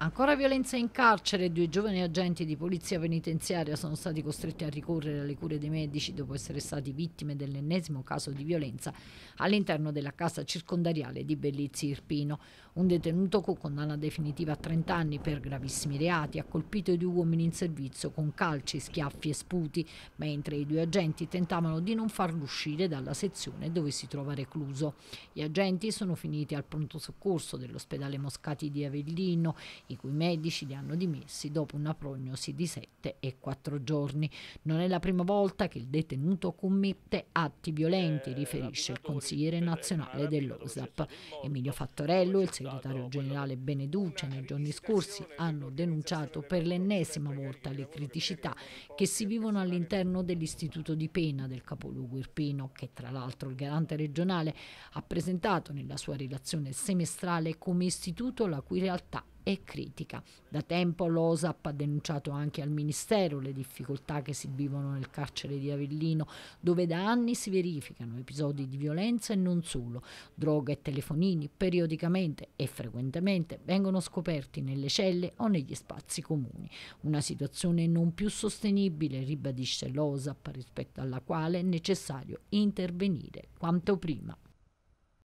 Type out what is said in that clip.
Ancora violenza in carcere, due giovani agenti di polizia penitenziaria sono stati costretti a ricorrere alle cure dei medici dopo essere stati vittime dell'ennesimo caso di violenza all'interno della casa circondariale di Bellizzi Irpino. Un detenuto con condanna definitiva a 30 anni per gravissimi reati ha colpito i due uomini in servizio con calci, schiaffi e sputi, mentre i due agenti tentavano di non farlo uscire dalla sezione dove si trova recluso. Gli agenti sono finiti al pronto soccorso dell'ospedale Moscati di Avellino i cui medici li hanno dimessi dopo una prognosi di 7 e 4 giorni. Non è la prima volta che il detenuto commette atti violenti, eh, riferisce il consigliere nazionale dell'OSAP. Emilio Fattorello e il segretario generale Beneduce nei giorni scorsi hanno denunciato per l'ennesima volta le criticità che si vivono all'interno dell'istituto di pena del capoluogo irpino, che tra l'altro il garante regionale ha presentato nella sua relazione semestrale come istituto la cui realtà e critica. Da tempo l'OSAP ha denunciato anche al Ministero le difficoltà che si vivono nel carcere di Avellino, dove da anni si verificano episodi di violenza e non solo. Droga e telefonini periodicamente e frequentemente vengono scoperti nelle celle o negli spazi comuni. Una situazione non più sostenibile, ribadisce l'OSAP, rispetto alla quale è necessario intervenire quanto prima.